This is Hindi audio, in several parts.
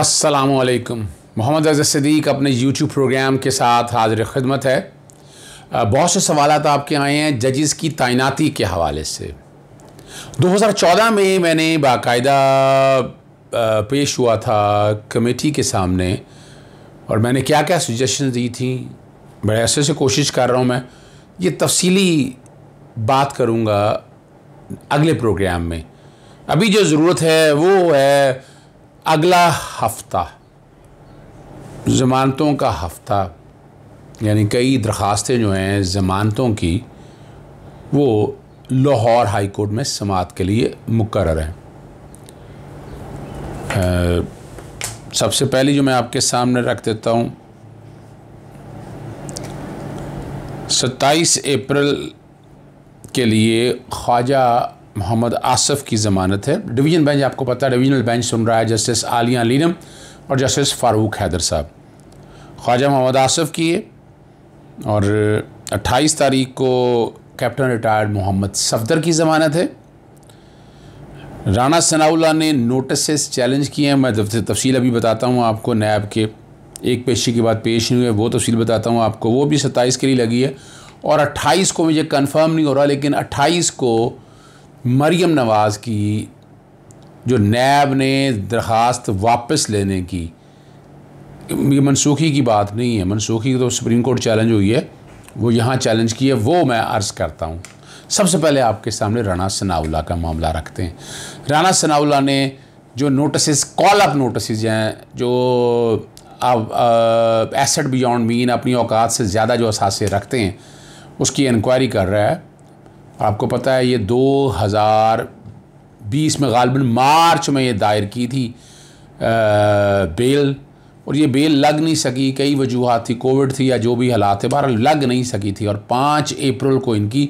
असलकम मोहम्मद अजर सदीक अपने यूट्यूब प्रोग्राम के साथ हाजिर खिदमत है बहुत से सवाल आपके आए हैं जजेस की तैनाती के हवाले से 2014 में मैंने बाकायदा पेश हुआ था कमेटी के सामने और मैंने क्या क्या सुजेशन दी थी बड़े अरसे से कोशिश कर रहा हूँ मैं ये तफसीली बात करूँगा अगले प्रोग्राम में अभी जो ज़रूरत है वो है अगला हफ्ता ज़मानतों का हफ्ता यानी कई दरख्वास्तें जो हैं ज़मानतों की वो लाहौर हाई कोर्ट में समात के लिए मुकर हैं सबसे पहली जो मैं आपके सामने रख देता हूँ 27 अप्रैल के लिए ख्वाजा मोहम्मद आसफ़ की ज़मानत है डिवीज़न बेंच आपको पता है डिवीज़नल बेंच सुन रहा है जस्टिस आलिया लीनम और जस्टिस फ़ारूक हैदर साहब ख्वाजा मोहम्मद आसफ़ की है और 28 तारीख को कैप्टन रिटायर्ड मोहम्मद सफदर की ज़मानत है राना सनाउल्ला ने नोटिस चैलेंज किए हैं मैं तफसील अभी बताता हूँ आपको नैब के एक पेशी के बाद पेश नहीं हुए वो तफसील बताता हूँ आपको वो भी सत्ताईस के लिए लगी है और अट्ठाईस को मुझे कन्फर्म नहीं हो रहा लेकिन अट्ठाईस को मरियम नवाज़ की जो नैब ने दरख्वास्त वापस लेने की ये मनसूखी की बात नहीं है मनसूखी तो सुप्रीम कोर्ट चैलेंज हुई है वो यहाँ चैलेंज की है वो मैं अर्ज़ करता हूँ सबसे पहले आपके सामने राना सनाउल्ला का मामला रखते हैं राना सनाउल्ला ने जो नोटिस कॉल अप नोटिस हैं जो अब एसेट बियॉन्ड मीन अपनी औकात से ज़्यादा जो असासे रखते हैं उसकी इंक्वायरी कर रहा है आपको पता है ये 2020 में गालबन मार्च में ये दायर की थी आ, बेल और ये बेल लग नहीं सकी कई वजूहत थी कोविड थी या जो भी हालात थे बहर लग नहीं सकी थी और पाँच अप्रैल को इनकी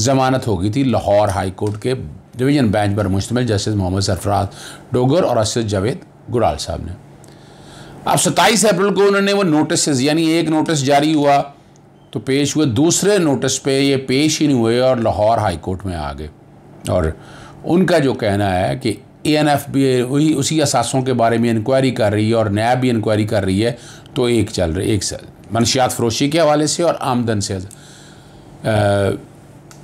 ज़मानत हो गई थी लाहौर हाई कोर्ट के डिवीज़न बेंच पर मुश्तमिल जस्टिस मोहम्मद सरफराज डोगर और असद जावेद गुराल साहब ने अब सत्ताईस अप्रैल को उन्होंने वो नोटिस यानी एक नोटिस जारी हुआ तो पेश हुए दूसरे नोटिस पे ये पेश ही नहीं हुए और लाहौर हाई कोर्ट में आ गए और उनका जो कहना है कि ए एन एफ बी वही उसी असासों के बारे में इंक्वायरी कर रही है और नया भी इंक्वायरी कर रही है तो एक चल रही एक मनशियात फरोशी के हवाले से और आमदन से आ,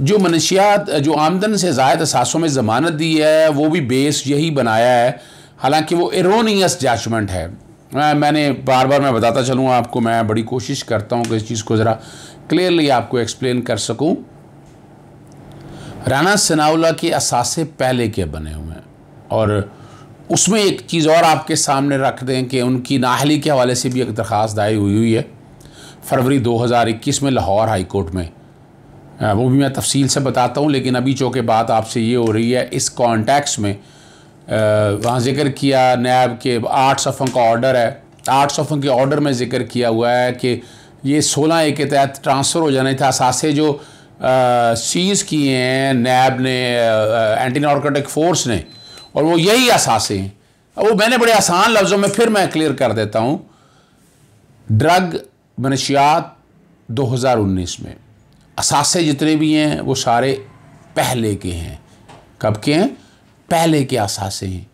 जो मनशियात जो आमदन से जायद असासों में ज़मानत दी है वो भी बेस यही बनाया है हालांकि वो एरोनियस जजमेंट है हाँ, मैंने बार बार मैं बताता चलूँ आपको मैं बड़ी कोशिश करता हूँ कि इस चीज़ को ज़रा क्लियरली आपको एक्सप्लेन कर सकूँ राना सनाउला के असासे पहले के बने हुए हैं और उसमें एक चीज़ और आपके सामने रख दें कि उनकी नाहली के हवाले से भी एक दरख्वास्त दायर हुई हुई है फरवरी 2021 में लाहौर हाई कोर्ट में हाँ, वो भी मैं तफसील से बताता हूँ लेकिन अभी चूँकि बात आपसे ये हो रही है इस कॉन्टैक्स में वहाँ ज़िक्र किया नैब के आठ सफ़ों का ऑर्डर है आठ सफ़ों के ऑर्डर में ज़िक्र किया हुआ है कि ये सोलह ए के तहत ट्रांसफ़र हो जाने थे असासे जो सीज़ किए हैं नैब ने एंटी नॉर्कोटिक फोर्स ने और वो यही असासे हैं वो मैंने बड़े आसान लफ्ज़ों में फिर मैं क्लियर कर देता हूँ ड्रग मनशियात 2019 में असासे जितने भी हैं वो सारे पहले के हैं कब के हैं पहले के आशा से हैं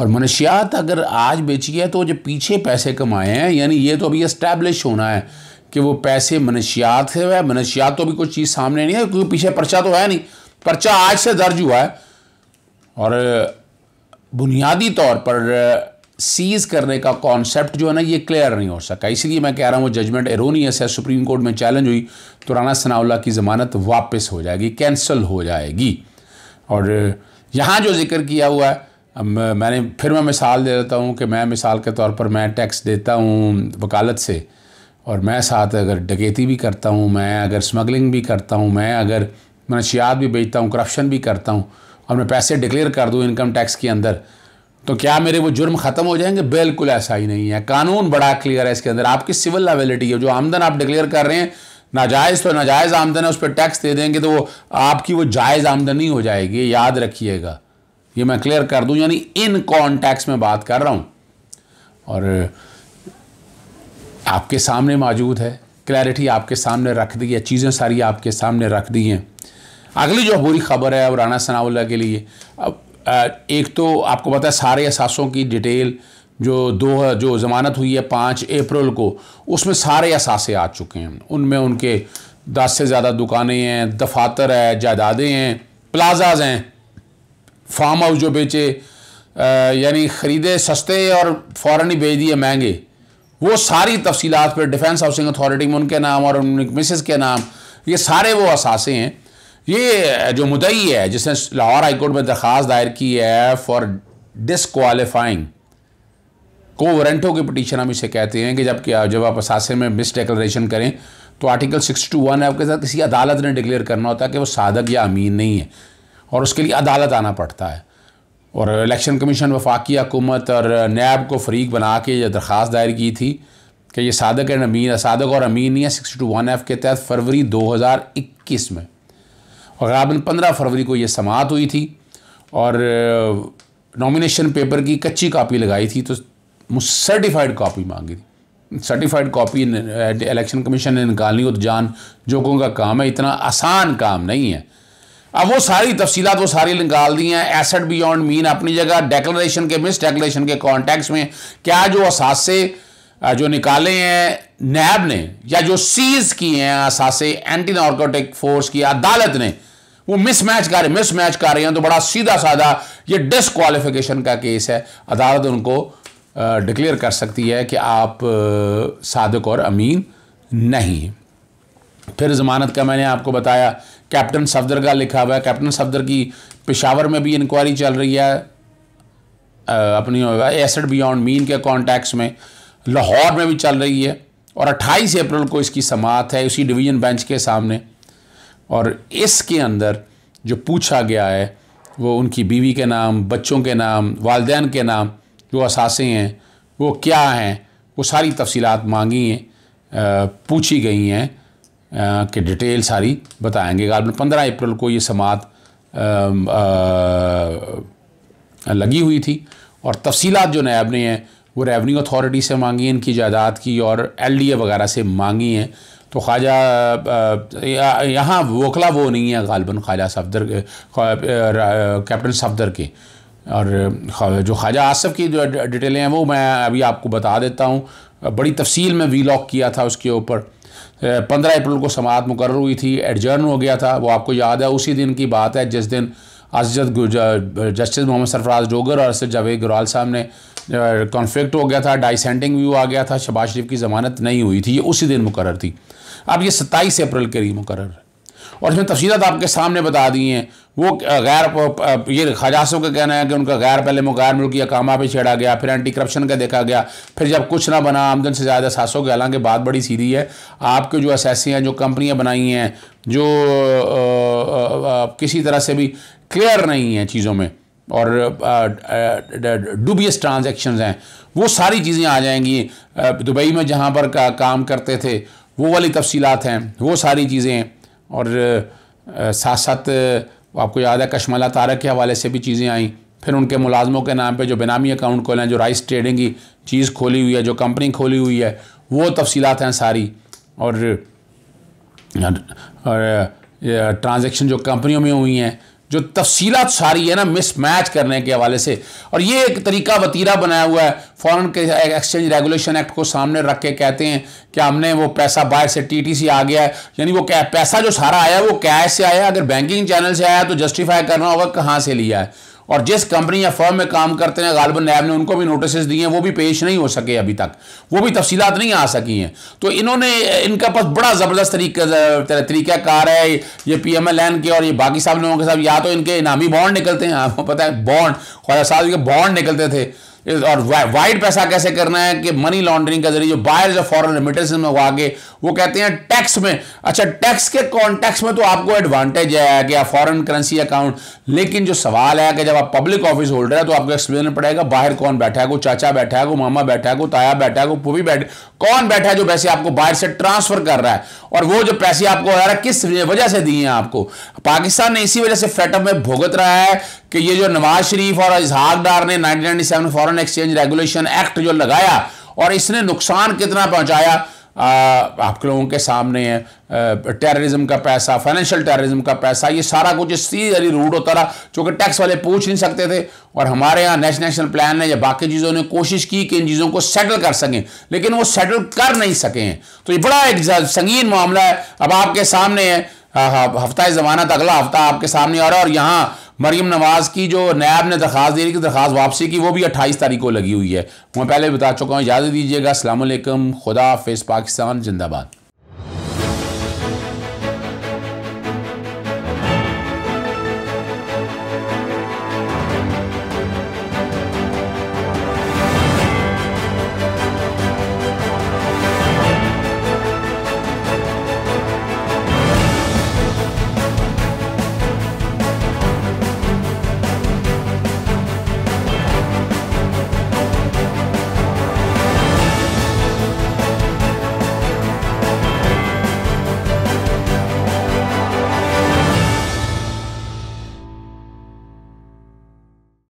और मनुष्यात अगर आज बेची है तो जो पीछे पैसे कमाए हैं यानी ये तो अभी इस्टेब्लिश होना है कि वो पैसे मनुष्यात से है मनुष्यात तो भी कुछ चीज़ सामने नहीं है क्योंकि पीछे पर्चा तो है नहीं पर्चा आज से दर्ज हुआ है और बुनियादी तौर पर सीज करने का कॉन्सेप्ट जो है ना ये क्लियर नहीं हो सका इसलिए मैं कह रहा हूँ वो जजमेंट एरोनियस है सुप्रीम कोर्ट में चैलेंज हुई तो राना सनाउल्ला की ज़मानत वापस हो जाएगी कैंसिल हो जाएगी और यहाँ जो जिक्र किया हुआ है मैंने फिर मैं मिसाल दे देता हूँ कि मैं मिसाल के तौर पर मैं टैक्स देता हूँ वकालत से और मैं साथ अगर डकैती भी करता हूँ मैं अगर स्मगलिंग भी करता हूँ मैं अगर मनशियात भी बेचता हूँ करप्शन भी करता हूँ और मैं पैसे डिक्लेयर कर दूँ इनकम टैक्स के अंदर तो क्या मेरे वो जुर्म ख़त्म हो जाएंगे बिल्कुल ऐसा ही नहीं है कानून बड़ा क्लियर है इसके अंदर आपकी सिविल लाइबिलिटी है जो आमदन आप डिक्लेयर कर रहे हैं नाजायज़ तो नाजायज़ आमदन है उस पर टैक्स दे देंगे तो वो आपकी वो जायज़ आमदनी हो जाएगी याद रखिएगा ये मैं क्लियर कर दूं यानी इन कॉन्टैक्स में बात कर रहा हूं और आपके सामने मौजूद है क्लैरिटी आपके सामने रख दी है चीज़ें सारी आपके सामने रख दी हैं अगली जो बुरी खबर है अब राना सनाउल्ला के लिए अब एक तो आपको पता है सारे असासों की डिटेल जो दो जो ज़मानत हुई है पाँच अप्रैल को उसमें सारे असासे आ चुके हैं उनमें उनके दस से ज़्यादा दुकानें हैं दफातर है जायदादें हैं प्लाजाज हैं फार्म हाउस जो बेचे यानी ख़रीदे सस्ते और फ़ौर ही बेच दिए महंगे वो सारी तफसीत पर डिफेंस हाउसिंग अथॉरिटी में उनके नाम और उन मिसेस के नाम ये सारे वो असासे हैं ये जो मुदई है जिसने लाहौर हाईकोर्ट में दरख्वास दायर की है फॉर डिसकॉलीफाइंग कोवरेंटो की पिटीशन हम इसे कहते हैं कि जब जब आप असासे में मिस डिक्लेरेशन करें तो आर्टिकल सिक्स टू वन है आपके साथ किसी अदालत ने डिक्लेयर करना होता है कि वो सादक या अमीन नहीं है और उसके लिए अदालत आना पड़ता है और इलेक्शन कमीशन वफाकी हुकूमत और नैब को फरीक बना के ये दरख्वास्त दायर की थी कि ये सादक एंड अमीन सादक और अमीन नहीं है सिक्स टू वन एफ़ के तहत फरवरी दो हज़ार इक्कीस में और गाबन पंद्रह फरवरी को ये समात हुई थी और नॉमिनेशन पेपर की कच्ची कापी लगाई थी तो सर्टिफाइड कॉपी मांगी थी सर्टिफाइड कॉपी इलेक्शन कमीशन ने निकालनी हो तो जान जोकों का काम है इतना आसान काम नहीं है अब वो सारी तफसी वो सारी निकाल दी हैं एसेट बियॉन्ड मीन अपनी जगह डेक्लेशन के मिस डेक्लेशन के कॉन्टेक्स में क्या जो असासे जो निकाले हैं नैब ने या जो सीज किए हैं असासे एंटी नॉर्कोटिक फोर्स की अदालत ने वो मिसमैच कर रहे मिसमैच कर रहे हैं तो बड़ा सीधा साधा ये डिसक्वालिफिकेशन का केस है अदालत उनको डिक्लेयर कर सकती है कि आप सादक और अमीन नहीं हैं फिर ज़मानत का मैंने आपको बताया कैप्टन सफदर का लिखा हुआ है कैप्टन सफदर की पेशावर में भी इंक्वायरी चल रही है अपनी एसड बियॉन्ड मीन के कॉन्टैक्ट्स में लाहौर में भी चल रही है और 28 अप्रैल को इसकी समात है उसी डिवीज़न बेंच के सामने और इसके अंदर जो पूछा गया है वो उनकी बीवी के नाम बच्चों के नाम वालदेन के नाम जो असासे हैं वो क्या हैं वो सारी तफसीलात मांगी हैं पूछी गई हैं कि डिटेल सारी बताएंगे गालबन पंद्रह अप्रैल को ये समात लगी हुई थी और तफसीलात जो नैब ने हैं वो रेवन्यू अथॉरिटी से मांगी हैं इनकी जायदाद की और एलडीए वगैरह से मांगी हैं तो ख्वाजा यहाँ वोखला वो नहीं है गालबन ख्वाजा सफदर कैप्टन सफदर के और जो ख्वाजा आसफ़ की जो डिटेलें हैं वो मैं अभी आपको बता देता हूँ बड़ी तफसील में लॉक किया था उसके ऊपर पंद्रह अप्रैल को समात मुकर हुई थी एडजर्न हो गया था वो आपको याद है उसी दिन की बात है जिस दिन अजद जस्टिस मोहम्मद सरफराज डोगर और असद जावेद गुराल साहब ने कॉन्फ्लिक्ट हो गया था डाइसेंटिंग व्यू आ गया था शबाज शरीफ की ज़मानत नहीं हुई थी ये उसी दिन मुकर थी अब ये सत्ताईस अप्रैल के लिए मुकर है और इसमें तफसीत आपके सामने बता दी हैं वो गैर ये खजासों का कहना है कि उनका गैर पहले गैर मुल्की अकामा पे छेड़ा गया फिर एंटी करप्शन का देखा गया फिर जब कुछ ना बना आमदन से ज़्यादा सात सौ के हालांकि बात बड़ी सीधी है आपके जो असैसी हैं जो कंपनियां बनाई हैं जो आ, आ, किसी तरह से भी क्लियर नहीं है चीज़ों में और डुबियस ट्रांजेक्शन हैं वो सारी चीज़ें आ जाएंगी दुबई में जहाँ पर का, काम करते थे वो वाली तफसीलत हैं वो सारी चीज़ें और साथ साथ आपको याद है कश्मला तारक के हवाले से भी चीज़ें आई फिर उनके मुलाजमों के नाम पे जो बेनामी अकाउंट खोले हैं जो राइस ट्रेडिंग की चीज़ खोली हुई है जो कंपनी खोली हुई है वो तफसीलत हैं सारी और, और ट्रांजेक्शन जो कंपनियों में हुई हैं जो तफसीत सारी है ना मिसमैच करने के हवाले से और ये एक तरीका वतीरा बनाया हुआ है फॉरेन के एक्सचेंज रेगुलेशन एक्ट को सामने रख के कहते हैं कि हमने वो पैसा बाहर से टीटीसी आ गया है यानी वो पैसा जो सारा आया वो कैश से आया अगर बैंकिंग चैनल से आया तो जस्टिफाई करना होगा कहाँ से लिया है और जिस कंपनी या फर्म में काम करते हैं गालबन नैब ने उनको भी नोटिस दिए हैं वो भी पेश नहीं हो सके अभी तक वो भी तफसीत नहीं आ सकी हैं तो इन्होंने इनका पास बड़ा ज़बरदस्त तरीका तरीक़ाकार है ये पी एम एल एन के और ये बाकी साहब लोगों के साथ या तो इनके इनामी बॉन्ड निकलते हैं आपको पता है बॉन्ड ख्वाजा साहब के बॉन्ड निकलते थे और वाइड पैसा कैसे करना है कि मनी लॉन्ड्रिंग के जरिए जो बायर्स ऑफ फॉरेन रिमिटेंस में वो आगे वो कहते हैं टैक्स में अच्छा टैक्स के कॉन्टेक्स में तो आपको एडवांटेज है कि आप फॉरेन करेंसी अकाउंट लेकिन जो सवाल है कि जब आप पब्लिक ऑफिस होल्डर है तो आपको एक्सप्लेन पड़ेगा बाहर कौन बैठा है को चाचा बैठा है को मामा बैठा है को ताया बैठा है को पुवी बैठ कौन बैठा है जो पैसे आपको बाहर से ट्रांसफर कर रहा है और वो जो पैसे आपको किस वजह से दिए हैं आपको पाकिस्तान ने इसी वजह से फेटअप में भुगत रहा है कि ये जो नवाज शरीफ और इजहाक डार ने 1997 फॉरेन एक्सचेंज रेगुलेशन एक्ट जो लगाया और इसने नुकसान कितना पहुंचाया आपके लोगों के सामने है टेररिज्म का पैसा फाइनेंशियल टेररिज्म का पैसा ये सारा कुछ सीधे रूट होता रहा चूँकि टैक्स वाले पूछ नहीं सकते थे और हमारे यहाँ नेशनल प्लान ने या बाकी चीज़ों ने कोशिश की कि इन चीज़ों को सेटल कर सकें लेकिन वो सेटल कर नहीं सके हैं तो ये बड़ा एक संगीन मामला है अब आपके सामने है हफ्ता ज़मानत अगला हफ्ता आपके सामने आ रहा है और यहाँ मरीम नवाज की जो नैब ने दरख्वास्त देने की दरख्वास्त वापसी की वो भी अट्ठाईस तारीख को लगी हुई है मैं पहले बता चुका हूँ इजाज़त दीजिएगा असल खुदा हाफ़ पाकिस्तान जिंदाबाद